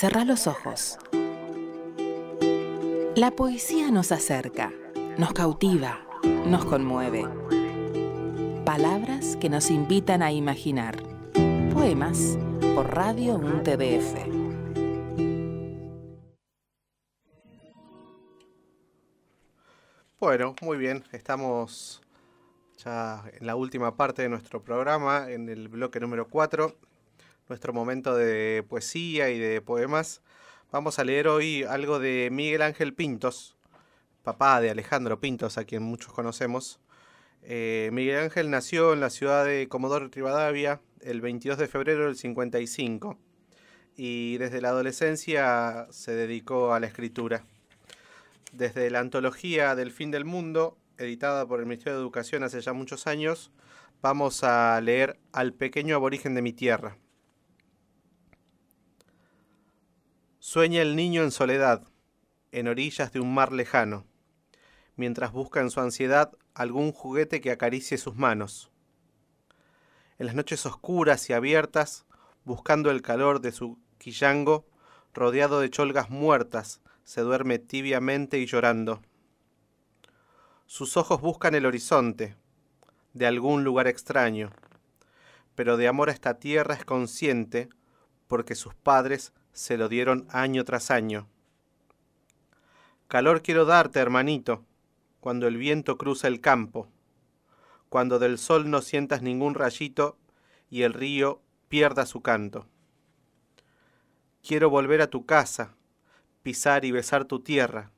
Cerra los ojos. La poesía nos acerca, nos cautiva, nos conmueve. Palabras que nos invitan a imaginar. Poemas por Radio Un Bueno, muy bien, estamos ya en la última parte de nuestro programa, en el bloque número 4 nuestro momento de poesía y de poemas, vamos a leer hoy algo de Miguel Ángel Pintos, papá de Alejandro Pintos, a quien muchos conocemos. Eh, Miguel Ángel nació en la ciudad de Comodoro Rivadavia el 22 de febrero del 55 y desde la adolescencia se dedicó a la escritura. Desde la antología del fin del mundo, editada por el Ministerio de Educación hace ya muchos años, vamos a leer Al pequeño aborigen de mi tierra. Sueña el niño en soledad, en orillas de un mar lejano, mientras busca en su ansiedad algún juguete que acaricie sus manos. En las noches oscuras y abiertas, buscando el calor de su quillango, rodeado de cholgas muertas, se duerme tibiamente y llorando. Sus ojos buscan el horizonte, de algún lugar extraño, pero de amor a esta tierra es consciente porque sus padres se lo dieron año tras año. Calor quiero darte, hermanito, cuando el viento cruza el campo, cuando del sol no sientas ningún rayito y el río pierda su canto. Quiero volver a tu casa, pisar y besar tu tierra,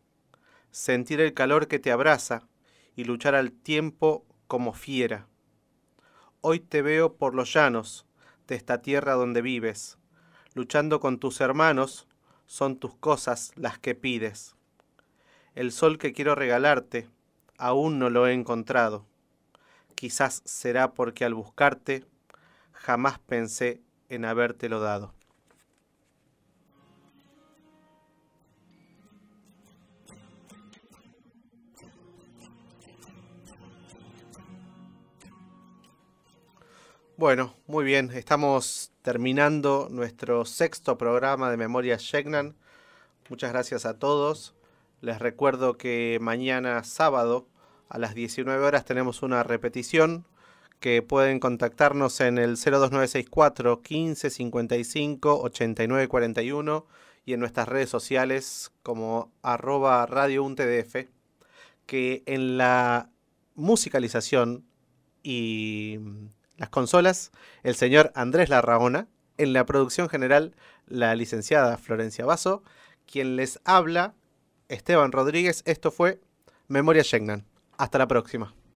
sentir el calor que te abraza y luchar al tiempo como fiera. Hoy te veo por los llanos de esta tierra donde vives, luchando con tus hermanos, son tus cosas las que pides. El sol que quiero regalarte, aún no lo he encontrado. Quizás será porque al buscarte, jamás pensé en habértelo dado. Bueno, muy bien, estamos terminando nuestro sexto programa de Memoria Shegnan. Muchas gracias a todos. Les recuerdo que mañana sábado a las 19 horas tenemos una repetición que pueden contactarnos en el 02964 1555 8941 y en nuestras redes sociales como arroba radio tdf que en la musicalización y las consolas, el señor Andrés Larraona. En la producción general, la licenciada Florencia Vaso Quien les habla, Esteban Rodríguez. Esto fue Memoria Schengen. Hasta la próxima.